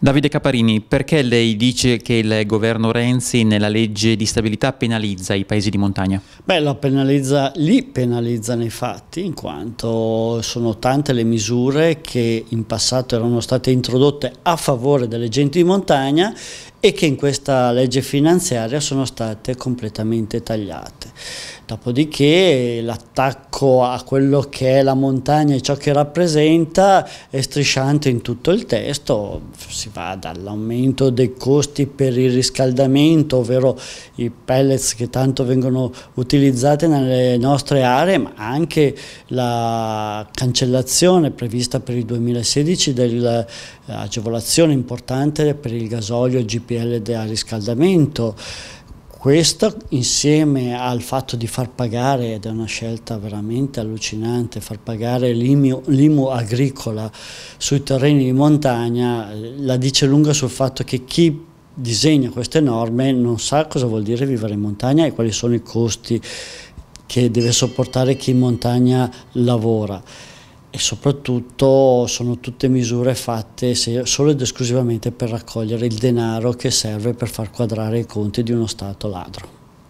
Davide Caparini, perché lei dice che il governo Renzi nella legge di stabilità penalizza i paesi di montagna? Beh, la penalizza, li penalizza nei fatti, in quanto sono tante le misure che in passato erano state introdotte a favore delle genti di montagna e che in questa legge finanziaria sono state completamente tagliate. Dopodiché l'attacco a quello che è la montagna e ciò che rappresenta è strisciante in tutto il testo, si va dall'aumento dei costi per il riscaldamento, ovvero i pellets che tanto vengono utilizzati nelle nostre aree, ma anche la cancellazione prevista per il 2016 dell'agevolazione eh, importante per il gasolio GP PLD a riscaldamento. Questo insieme al fatto di far pagare, ed è una scelta veramente allucinante, far pagare l'IMU agricola sui terreni di montagna, eh, la dice lunga sul fatto che chi disegna queste norme non sa cosa vuol dire vivere in montagna e quali sono i costi che deve sopportare chi in montagna lavora e soprattutto sono tutte misure fatte solo ed esclusivamente per raccogliere il denaro che serve per far quadrare i conti di uno Stato ladro.